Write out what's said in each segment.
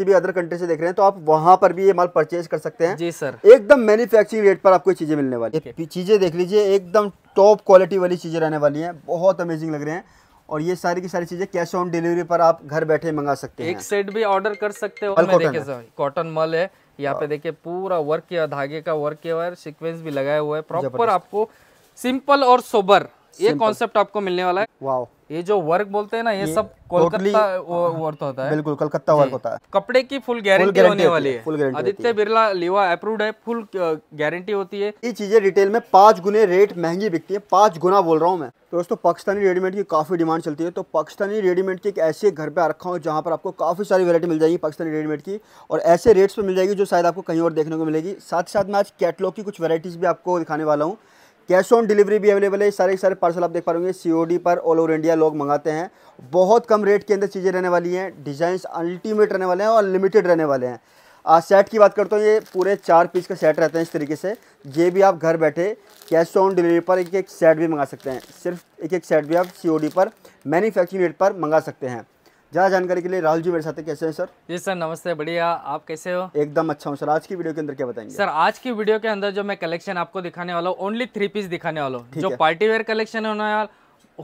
किसी भी other country से देख रहे हैं तो आप वहाँ पर भी ये माल परचेज कर सकते हैं जी सर एकदम मैन्युफैक्चरिंग रेट पर आपको ये चीज़ें मिलने वाली है चीज़ें देख लीजिए एकदम टॉप क्वालिटी वाली चीज़ें रहने वाली हैं बहुत अमेजिंग लग रहे हैं और ये सारी की सारी चीजें कैश ऑन डिलीवरी पर आप घर बैठे मंगा सकते हैं एक सेट भी ऑर्डर कर सकते हो कॉटन मल है यहाँ पे देखिए पूरा वर्क किया धागे का वर्क किया हुआ सीक्वेंस भी लगाया हुआ है प्रॉपर आपको सिंपल और सोबर ये कॉन्सेप्ट आपको मिलने वाला है वाओ ये जो वर्क बोलते हैं ना ये, ये सब कोलकाता वर्क होता है बिल्कुल कोलकाता वर्क होता है कपड़े की फुल गारंटी होने वाली है आदित्य बिरला लिवा अप्रूव्ड है फुल गारंटी uh, होती है ये चीजें रिटेल में पांच गुने रेट महंगी बिकती है पांच गुना बोल रहा हूँ मैं तो दोस्तों पाकिस्तानी रेडीमेड की काफी डिमांड चलती है तो पाकिस्तानी रेडीमेड की एक ऐसे घर पे आ रखा हूँ जहाँ पर आपको काफी सारी वैरायटी मिल जाएगी पाकिस्तानी रेडीमेड की और ऐसे रेट्स पर मिल जाएगी जो शायद आपको कहीं और देखने को मिलेगी साथ ही साथ मैं आज कैटलॉग की कुछ वैरायटीज भी आपको दिखाने वाला हूँ कैश ऑन डिलीवरी भी अवेलेबल है सारे सारे पार्सल आप देख पा रहे सीओडी पर ऑल ओवर इंडिया लोग मंगाते हैं बहुत कम रेट के अंदर चीज़ें रहने वाली हैं डिज़ाइंस अल्टीमेट रहने वाले हैं और लिमिटेड रहने वाले हैं आज सेट की बात करता हूँ ये पूरे चार पीस का सेट रहते हैं इस तरीके से ये भी आप घर बैठे कैश ऑन डिलीवरी पर एक एक सेट भी मंगा सकते हैं सिर्फ एक एक सेट भी आप सी पर मैन्युफैक्चरिंग रेट पर मंगा सकते हैं ज़्यादा जानकारी के लिए राहुल जी मेरे साथ कैसे हैं सर जी सर नमस्ते बढ़िया आप कैसे हो एकदम अच्छा हूँ सर आज की वीडियो के अंदर क्या बताएंगे सर आज की वीडियो के अंदर जो मैं कलेक्शन आपको दिखाने वाला हूँ ओनली थ्री पीस दिखाने वाला हूँ जो पार्टी वेयर कलेक्शन होने वाला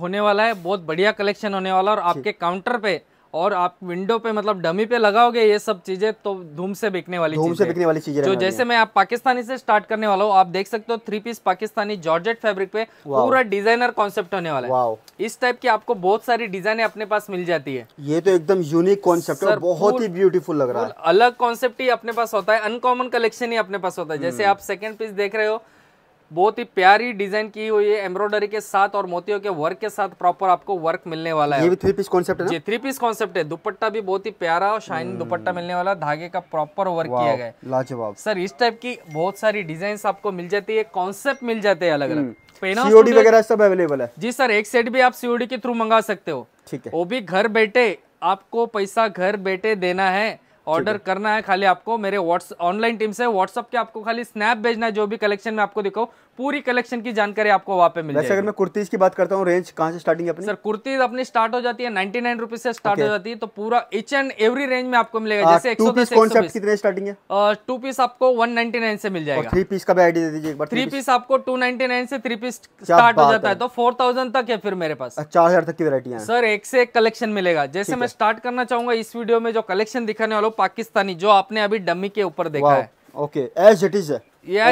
होने वाला है बहुत बढ़िया कलेक्शन होने वाला और आपके काउंटर पे और आप विंडो पे मतलब डमी पे लगाओगे ये सब चीजें तो धूम से बिकने वाली धूम से बिकने वाली चीजें जो जैसे मैं आप पाकिस्तानी से स्टार्ट करने वाला हूँ आप देख सकते हो three piece Pakistani georgette fabric पे पूरा डिजाइनर कॉन्सेप्ट होने वाला है इस टाइप की आपको बहुत सारी डिजाइने अपने पास मिल जाती है ये तो एकदम यूनिक कॉन्सेप्ट है बहुत ही ब्यूटीफुल लग रहा है अलग कॉन्सेप्ट ही अपने पास होता है अनकॉमन कलेक्शन ही अपने पास होता है जैसे hmm। आप सेकेंड पीस देख रहे हो बहुत ही प्यारी डिजाइन की हुई है एम्ब्रॉयडरी के साथ और मोतियों के वर्क के साथ प्रॉपर आपको वर्क मिलने वाला है ये थ्री पीस कॉन्सेप्ट है जी थ्री पीस कॉन्सेप्ट है दुपट्टा भी बहुत ही प्यारा और शाइन हम्म। दुपट्टा मिलने वाला धागे का प्रॉपर वर्क किया गया लाजवाब सर इस टाइप की बहुत सारी डिजाइन आपको मिल जाती है कॉन्सेप्ट मिल जाते हैं अलग अलग सीओडी वगैरह सब अवेलेबल है जी सर एक सेट भी आप सीओडी के थ्रू मंगा सकते हो ठीक है वो भी घर बैठे आपको पैसा घर बैठे देना है ऑर्डर करना है खाली आपको मेरे व्हाट्स ऑनलाइन टीम से व्हाट्सअप के आपको खाली स्नैप भेजना है जो भी कलेक्शन में आपको दिखाओ पूरी कलेक्शन की जानकारी आपको वहाँ पे मिलेगी अगर मैं कुर्तीज की बात करता हूँ रेंज कहाँ से स्टार्टिंग अपनी सर कुर्तीज अपनी स्टार्ट हो जाती है नाइनटी नाइन रुपीज से स्टार्ट हो जाती है तो पूरा इच एंड एवरी रेंज में आपको मिलेगा हाँ, जैसे एक सौ कितने स्टार्टिंग है टू पीस आपको वन नाइनटी नाइन से मिल जाएगा थ्री पीस का भी आइडिया दीजिए थ्री पीस आपको टू नाइनटी नाइन से थ्री पीस स्टार्ट हो जाता है तो फोर थाउजेंड तक है फिर मेरे पास अच्छा, चार हजार तक की वरायटी है सर एक से एक कलेक्शन मिलेगा जैसे मैं स्टार्ट करना चाहूंगा इस वीडियो में जो कलेक्शन दिखाने वालों पाकिस्तानी जो आपने अभी डमी के ऊपर देखा है ओके एज इट इज है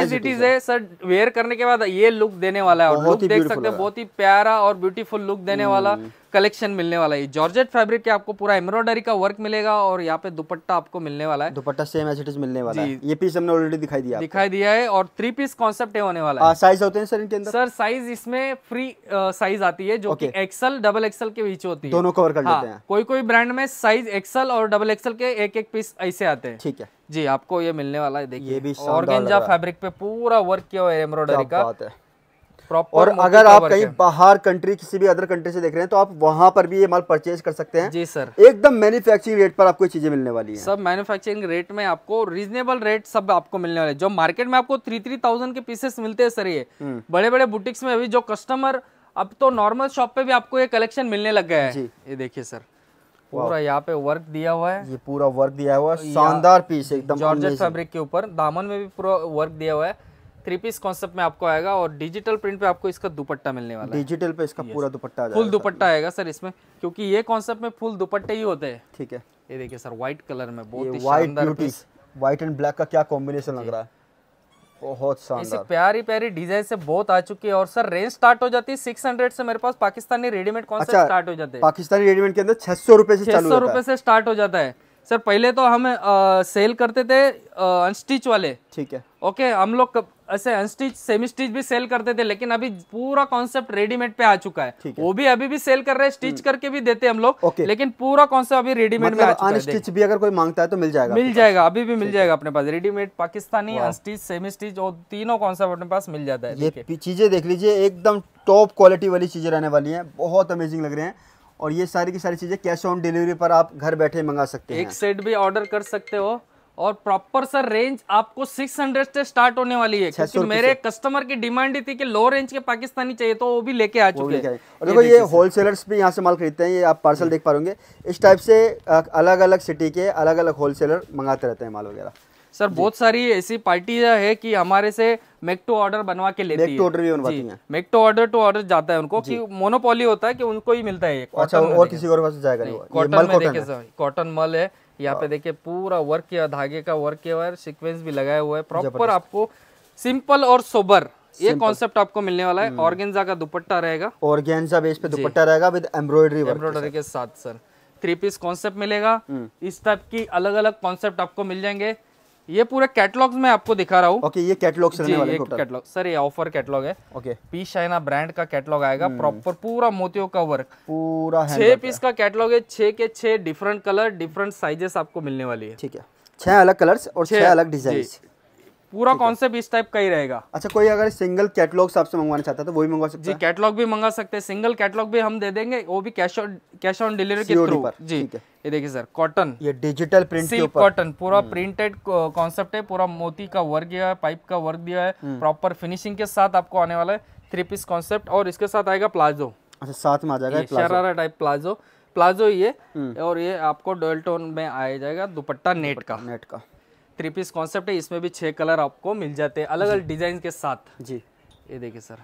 एज इट इज है सर वेयर करने के बाद ये लुक देने वाला है और लुक देख सकते हैं बहुत ही प्यारा और ब्यूटीफुल लुक देने वाला hmm. कलेक्शन मिलने वाला है जॉर्जेट फैब्रिक के आपको पूरा एम्ब्रॉयडरी का वर्क मिलेगा और यहाँ पे दुपट्टा आपको मिलने वाला है dupatta same as it is मिलने वाला है ये पीस हमने ऑलरेडी दिखाई दिया दिखाई दिया है और थ्री पीस कॉन्सेप्ट होने वाला है साइज होते हैं सर इनके अंदर सर साइज इसमें फ्री साइज आती है जो की एक्सल डबल एक्सल के बीच होती है दोनों कवर कर हाँ, लेते हैं कोई कोई ब्रांड में साइज एक्सल और डबल एक्सल के एक एक पीस ऐसे आते हैं ठीक है जी आपको ये मिलने वाला है देखिए ये भी और फैब्रिक पे पूरा वर्क किया हुआ है एम्ब्रॉयडरी का और अगर आप कहीं बाहर कंट्री किसी भी अदर कंट्री से देख रहे हैं तो आप वहाँ पर भी ये माल परचेज कर सकते हैं जी सर एकदम मैन्युफैक्चरिंग रेट पर आपको चीजें मिलने वाली है सब मैन्युफैक्चरिंग रेट में आपको रीजनेबल रेट सब आपको मिलने वाले जो मार्केट में आपको थ्री थ्री थाउजेंड के पीसेस मिलते हैं सर ये बड़े बड़े बुटिक्स में अभी जो कस्टमर अब तो नॉर्मल शॉप पे भी आपको ये कलेक्शन मिलने लग गया है ये देखिए सर पूरा यहाँ पे वर्क दिया हुआ है ये पूरा वर्क दिया हुआ है तो शानदार पीस एकदम जॉर्जेट फैब्रिक के ऊपर दामन में भी पूरा वर्क दिया हुआ है थ्री पीस कॉन्सेप्ट में आपको आएगा और डिजिटल प्रिंट पे आपको इसका दुपट्टा मिलने वाला डिजिटल पे इसका पूरा दुपट्टा फुल दुपट्टा आएगा सर इसमें क्योंकि ये कॉन्सेप्ट में फुल दुपट्टे ही होते हैं ठीक है ये देखिए सर व्हाइट कलर में बहुत व्हाइट व्हाइट एंड ब्लैक का क्या कॉम्बिनेशन लग रहा है बहुत शानदार प्यारी प्यारी डिजाइन से बहुत आ चुकी है और सर रेंज स्टार्ट हो जाती है सिक्स हंड्रेड से मेरे पास पाकिस्तानी रेडीमेड कौन अच्छा, स्टार्ट हो जाते हैं पाकिस्तानी रेडीमेड के अंदर छह सौ रुपए से छह सौ रुपए से स्टार्ट हो जाता है सर पहले तो हम आ, सेल करते थे अनस्टिच वाले ठीक है ओके हम लोग ऐसे अनस्टिच सेमी स्टिच भी सेल करते थे लेकिन अभी पूरा कॉन्सेप्ट रेडीमेड पे आ चुका है वो भी अभी भी सेल कर रहे हैं स्टिच हम्म। करके भी देते हम लोग लेकिन पूरा कॉन्सेप्ट अभी रेडीमेड मतलब में आ मतलब चुका है स्टिच भी अगर कोई मांगता है तो मिल जाएगा मिल जाएगा अभी भी मिल जाएगा अपने पास readymade Pakistani unstitch semi stitch और तीनों कॉन्सेप्ट अपने पास मिल जाता है चीजें देख लीजिए एकदम टॉप क्वालिटी वाली चीजें रहने वाली है बहुत अमेजिंग लग रहे हैं और ये सारी की सारी चीजें कैश ऑन डिलीवरी पर आप घर बैठे मंगा सकते हैं एक सेट भी ऑर्डर कर सकते हो और प्रॉपर सर रेंज आपको 600 से स्टार्ट होने वाली है क्योंकि मेरे कस्टमर की डिमांड ही थी कि लो रेंज के पाकिस्तानी चाहिए तो वो भी लेके आ चुके हैं और देखो ये होलसेलर्स भी यहाँ से माल खरीदते हैं ये आप पार्सल देख पा रहे इस टाइप से अलग अलग सिटी के अलग अलग होलसेलर मंगाते रहते हैं माल वगैरह सर बहुत सारी ऐसी पार्टी है कि हमारे से मेक टू ऑर्डर बनवा के लेती मेक टू ऑर्डर भी बनवाती हैं make to order to order जाता है उनको कि मोनोपोली होता है कि उनको ही मिलता है अच्छा और किसी और पास जाएगा नहीं कॉटन कॉटन मल है यहाँ पे हाँ। देखिए पूरा वर्क किया धागे का वर्क किया हुआ है सीक्वेंस भी लगाया हुआ है प्रॉपर आपको सिंपल और सोबर ये कॉन्सेप्ट आपको मिलने वाला है ऑर्गेन्जा हम्म। का दुपट्टा रहेगा ऑर्गेन्जा बेस पे दुपट्टा रहेगा विद एम्ब्रॉयडरी एम्ब्रॉयडरी के साथ सर थ्री पीस कॉन्सेप्ट मिलेगा हम्म। इस टाइप की अलग अलग कॉन्सेप्ट आपको मिल जाएंगे ये पूरा कैटलॉग्स में आपको दिखा रहा हूँ ओके okay, ये कैटलॉग्स रहने वाले कैटलॉग सर ये ऑफर कैटलॉग है okay okay. P Shaina brand का कैटलॉग आएगा प्रॉपर हम्म। पूरा मोतियों का वर्क पूरा छह पीस का कैटलॉग है छह के छह डिफरेंट कलर डिफरेंट साइजेस आपको मिलने वाली है ठीक है छह अलग कलर्स और छह अलग डिजाइन पूरा कॉन्सेप्ट इस टाइप का ही रहेगा अच्छा कोई अगर सिंगल कैटलॉग आपसे मंगवाना चाहता है तो वो भी मंगवा सकते जी कैटलॉग भी मंगा सकते हैं सिंगल कैटलॉग भी हम दे देंगे वो भी cash on cash on delivery के थ्रू जी ये देखिए सर कॉटन ये डिजिटल प्रिंट के ऊपर कॉटन पूरा प्रिंटेड हम्म। कॉन्सेप्ट है पूरा मोती का वर्क दिया है पाइप का वर्क दिया है प्रॉपर हम्म। फिनिशिंग के साथ आपको आने वाला है थ्री पीस कॉन्सेप्ट और इसके साथ आएगा प्लाजो अच्छा साथ में आ जाएगा शरारा टाइप प्लाजो प्लाजो ये हम्म। और ये आपको डोल टोन में आया जाएगा दुपट्टा नेट का नेट का थ्री पीस कॉन्सेप्ट है इसमें भी छह कलर आपको मिल जाते हैं अलग अलग डिजाइन के साथ जी ये देखिए सर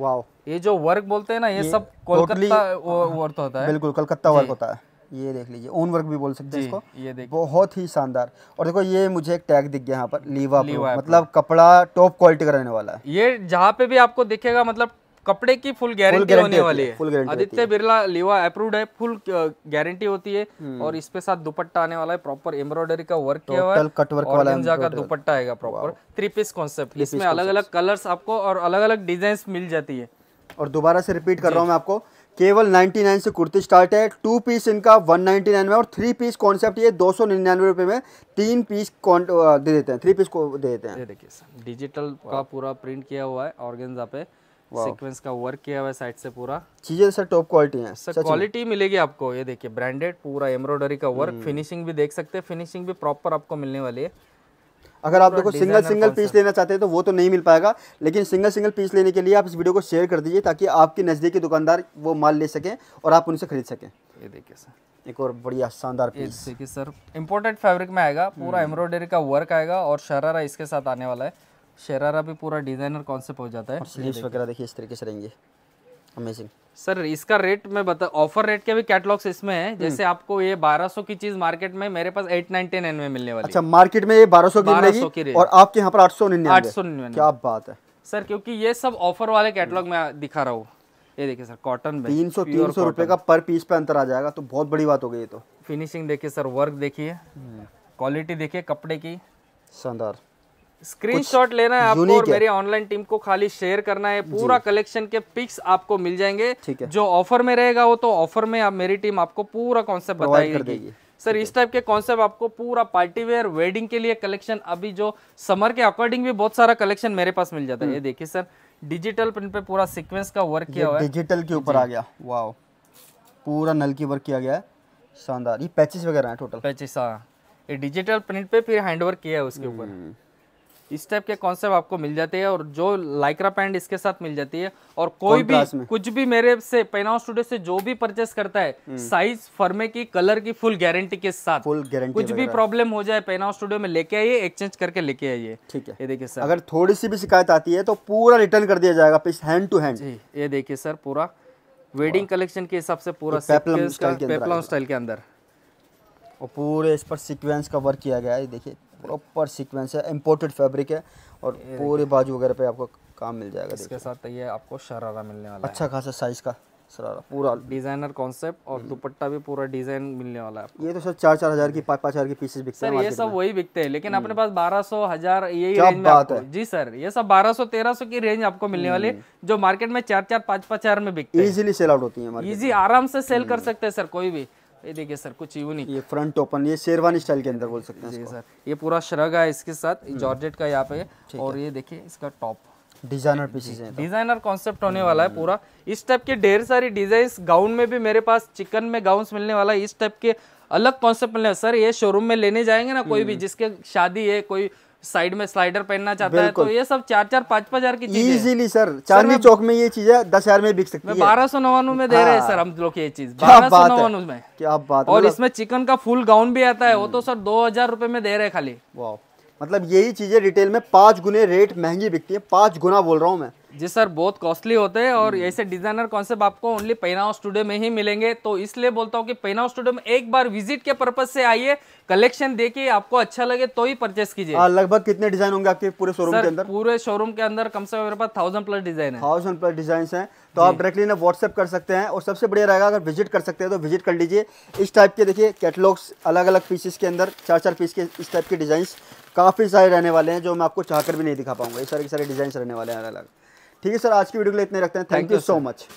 वाओ ये जो वर्क बोलते हैं ना ये, ये सब कोलकाता वर्क होता है बिल्कुल कलकत्ता वर्क होता है ये देख लीजिए ओन वर्क भी बोल सकते हैं इसको ये देखिए बहुत ही शानदार और देखो ये मुझे एक टैग दिख गया यहाँ पर लीवा, लीवा मतलब कपड़ा टॉप क्वालिटी का रहने वाला है ये जहाँ पे भी आपको दिखेगा मतलब कपड़े की फुल गारंटी होने वाली है आदित्य बिरला लिवा अप्रूव्ड है फुल गारंटी uh, होती है हम्म। और इसके साथ दुपट्टा आने वाला है प्रॉपर एम्ब्रॉयडरी का वर्क किया हुआ है कट वर्क वाला का दुपट्टा आएगा प्रॉपर थ्री पीस कॉन्सेप्ट इसमें अलग अलग कलर्स आपको और अलग अलग डिजाइन मिल जाती है और दोबारा से रिपीट कर रहा हूँ मैं आपको केवल 99 से कुर्ती स्टार्ट है टू पीस इनका 199 में और थ्री पीस कॉन्सेप्ट ये दो सौ निन्यानवे रुपये में तीन पीस uh, दे देते हैं थ्री पीस को दे देते हैं देखिए डिजिटल का पूरा प्रिंट किया हुआ है ऑर्गेन्जा पे सीक्वेंस का वर्क किया हुआ है साइड से पूरा चीजें सर टॉप क्वालिटी है सर क्वालिटी मिलेगी आपको ये देखिए ब्रांडेड पूरा एम्ब्रॉयडरी का वर्क फिनिशिंग hmm. भी देख सकते हैं फिनिशिंग भी प्रॉपर आपको मिलने वाली है अगर आप देखो सिंगल सिंगल पीस लेना चाहते हैं तो वो तो नहीं मिल पाएगा लेकिन सिंगल सिंगल पीस लेने के लिए आप इस वीडियो को शेयर कर दीजिए ताकि आपके नज़दीकी दुकानदार वो माल ले सकें और आप उनसे खरीद सकें ये देखिए सर एक और बढ़िया शानदार पीस देखिए सर इम्पोर्टेड फैब्रिक में आएगा पूरा एम्ब्रॉयडरी hmm. का वर्क आएगा और शरारा इसके साथ आने वाला है शरारा भी पूरा डिजाइनर कॉन्सेप्ट हो जाता है स्लीव्स वगैरह देखिए इस तरीके से रहेंगे अमेजिंग सर इसका रेट मैं बता ऑफर रेट के भी कैटलॉग्स इसमें है हम्म। जैसे आपको ये 1200 की चीज मार्केट में मेरे पास 8, 9, 10 में मिलने वाली अच्छा मार्केट में ये 1200 सौ की मिलेगी और आपके यहाँ पर आठ सौ निन्यानवे क्या बात है सर क्योंकि ये सब ऑफर वाले कैटलॉग में दिखा रहा हूँ ये देखिए सर कॉटन में तीन सौ तीन सौ रुपए का पर पीस पे अंतर आ जाएगा तो बहुत बड़ी बात हो गई तो फिनिशिंग देखिए सर वर्क देखिए क्वालिटी हम्म। देखिए कपड़े की शानदार स्क्रीनशॉट लेना है आपको और मेरी ऑनलाइन टीम को खाली शेयर करना है पूरा कलेक्शन के पिक्स आपको मिल जाएंगे ठीक है जो ऑफर में रहेगा वो तो ऑफर में आप मेरी टीम आपको पूरा कॉन्सेप्ट बताएगी सर इस टाइप के कॉन्सेप्ट आपको पूरा पार्टी वेयर वेडिंग के लिए कलेक्शन अभी जो समर के अकॉर्डिंग भी बहुत सारा कलेक्शन मेरे पास मिल जाता है हम्म। ये देखिए सर डिजिटल प्रिंट पे पूरा सीक्वेंस का वर्क किया हुआ है डिजिटल के ऊपर आ गया वाह पूरा नल की वर्क किया गया है शानदार ये पैचेस वगैरह है टोटल पैचेस हाँ ये डिजिटल प्रिंट पे फिर हैंड वर्क किया है उसके ऊपर हम्म। इस टाइप के कॉन्सेप्ट आपको मिल जाते हैं और जो लाइक्रा पैंट इसके साथ मिल जाती है और कोई भी कुछ भी मेरे से पेनाव स्टूडियो से जो भी परचेस करता है साइज फर्मे हम्म। की कलर की फुल गारंटी के साथ फुल गारंटी कुछ भी प्रॉब्लम हो जाए पेनाव स्टूडियो में लेके आइए एक्सचेंज करके लेके आइए ठीक है ये देखिए सर अगर थोड़ी सी भी शिकायत आती है तो पूरा रिटर्न कर दिया जाएगा हैंड टू हैंड ये देखिए सर पूरा वेडिंग कलेक्शन के हिसाब से पूरा पेपलम स्टाइल के अंदर और पूरे इस पर सिक्वेंस का वर्क किया गया है देखिए प्रॉपर सीक्वेंस है इम्पोर्टेड फैब्रिक है और पूरे बाजू वगैरह पे आपको काम मिल जाएगा इसके साथ ये आपको शरारा मिलने वाला अच्छा है अच्छा खासा साइज का शरारा पूरा डिजाइनर कॉन्सेप्ट और हम्म। दुपट्टा भी पूरा डिजाइन मिलने वाला है ये तो सर चार चार हजार की पाँच पाँच हजार की पीसेस बिकते हैं सर ये सब वही बिकते हैं लेकिन अपने हम्म। पास बारह सौ हजार यही रेंज बात है जी सर ये सब बारह सौ तेरह सौ की रेंज आपको मिलने वाली हम्म। जो मार्केट में चार चार पाँच पाँच हजार में बिकते हैं इजिली सेल आउट होती है इजी आराम से सेल कर सकते हैं सर कोई भी ये देखिए सर कुछ यूनिक ये फ्रंट ओपन ये शेरवानी स्टाइल के अंदर बोल सकते हैं सर ये पूरा श्रग है इसके साथ जॉर्जेट हम्म। का यहाँ पे और ये देखिए इसका top designer pieces designer concept होने वाला है हम्म। पूरा इस टाइप के ढेर सारी डिजाइन गाउन में भी मेरे पास चिकन में गाउन मिलने वाला है इस टाइप के अलग कॉन्सेप्ट मिलने सर ये शोरूम में लेने जाएंगे ना कोई हम्म। भी जिसके शादी है कोई साइड में स्लाइडर पहनना चाहता है तो ये सब चार चार पाँच पाँच हजार की इजीली सर चांदनी चौक में ये चीज है दस हजार में बिक सकती है बारह सौ नवानु में दे रहे हैं हाँ। सर हम लोग ये चीज बारह सौ नवानवे में क्या बात और मतलब इसमें चिकन का फुल गाउन भी आता है वो हम्म। तो सर दो हजार रूपए में दे रहे हैं खाली वो मतलब यही चीज़ें रिटेल में पाँच गुने रेट महंगी बिकती है पांच गुना बोल रहा हूँ मैं जी सर बहुत कॉस्टली होते हैं और ऐसे डिजाइनर कॉन्सेप्ट आपको ओनली पेनाव स्टूडियो में ही मिलेंगे तो इसलिए बोलता हूँ कि पेनाव स्टूडियो में एक बार विजिट के पर्पज से आइए कलेक्शन देखिए आपको अच्छा लगे तो ही परचेस कीजिए हाँ, लगभग कितने डिजाइन होंगे आपके पूरे शोरूम के अंदर पूरे शोरूम के अंदर कम से कम मेरे पास थाउजेंड प्लस डिजाइन है थाउजेंड प्लस डिजाइन है तो आप डायरेक्टली ना व्हाट्सएप कर सकते हैं और सबसे बढ़िया रहेगा अगर विजिट कर सकते हैं तो विजिट कर लीजिए इस टाइप के देखिए कैटलॉग्स अलग अलग पीसेस के अंदर चार चार पीस के इस टाइप के डिजाइन काफ़ी सारे रहने वाले हैं जो मैं आपको चाहकर भी नहीं दिखा पाऊंगा ये सारे के सारे डिज़ाइन रहने वाले हैं अलग अलग ठीक है सर आज की वीडियो के लिए इतने रखते हैं थैंक यू सो मच